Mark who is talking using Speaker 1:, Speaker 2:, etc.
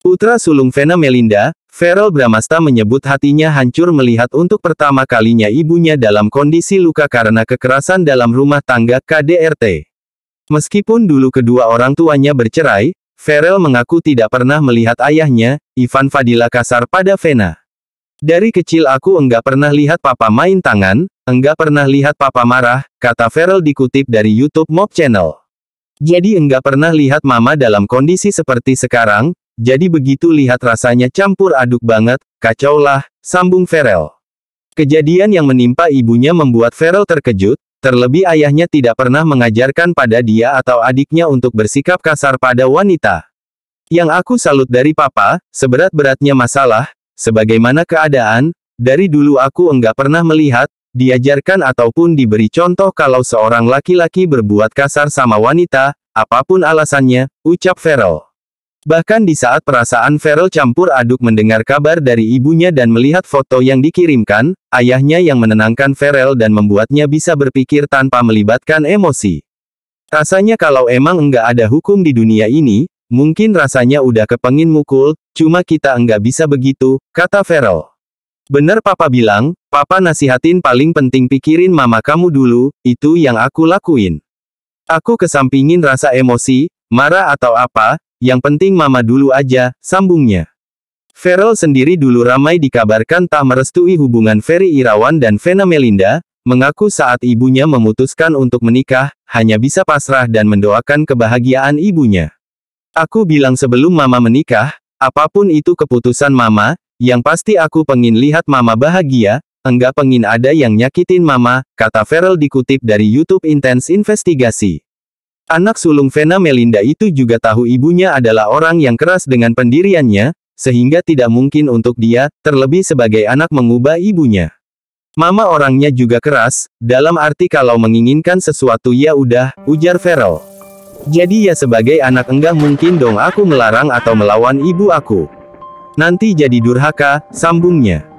Speaker 1: Putra sulung Vena Melinda, Feral Bramasta menyebut hatinya hancur melihat untuk pertama kalinya ibunya dalam kondisi luka karena kekerasan dalam rumah tangga KDRT. Meskipun dulu kedua orang tuanya bercerai, Ferel mengaku tidak pernah melihat ayahnya, Ivan Fadila kasar pada Vena. Dari kecil aku enggak pernah lihat papa main tangan, enggak pernah lihat papa marah, kata Ferel dikutip dari YouTube Mob Channel. Jadi enggak pernah lihat mama dalam kondisi seperti sekarang, jadi begitu lihat rasanya campur aduk banget, kacaulah, sambung Ferel. Kejadian yang menimpa ibunya membuat Ferel terkejut, terlebih ayahnya tidak pernah mengajarkan pada dia atau adiknya untuk bersikap kasar pada wanita. Yang aku salut dari papa, seberat-beratnya masalah, Sebagaimana keadaan, dari dulu aku enggak pernah melihat, diajarkan ataupun diberi contoh kalau seorang laki-laki berbuat kasar sama wanita, apapun alasannya, ucap Ferel. Bahkan di saat perasaan Ferel campur aduk mendengar kabar dari ibunya dan melihat foto yang dikirimkan, ayahnya yang menenangkan Ferel dan membuatnya bisa berpikir tanpa melibatkan emosi. Rasanya kalau emang enggak ada hukum di dunia ini, Mungkin rasanya udah kepengin mukul, cuma kita enggak bisa begitu, kata Vero. Bener papa bilang, papa nasihatin paling penting pikirin mama kamu dulu, itu yang aku lakuin. Aku kesampingin rasa emosi, marah atau apa, yang penting mama dulu aja, sambungnya. Farel sendiri dulu ramai dikabarkan tak merestui hubungan Ferry Irawan dan Vena Melinda, mengaku saat ibunya memutuskan untuk menikah, hanya bisa pasrah dan mendoakan kebahagiaan ibunya. Aku bilang sebelum mama menikah, apapun itu keputusan mama, yang pasti aku pengin lihat mama bahagia, enggak pengin ada yang nyakitin mama, kata Ferel dikutip dari YouTube Intense Investigasi. Anak sulung Vena Melinda itu juga tahu ibunya adalah orang yang keras dengan pendiriannya, sehingga tidak mungkin untuk dia, terlebih sebagai anak mengubah ibunya. Mama orangnya juga keras, dalam arti kalau menginginkan sesuatu ya udah, ujar Ferel. Jadi ya sebagai anak enggak mungkin dong aku melarang atau melawan ibu aku. Nanti jadi durhaka, sambungnya.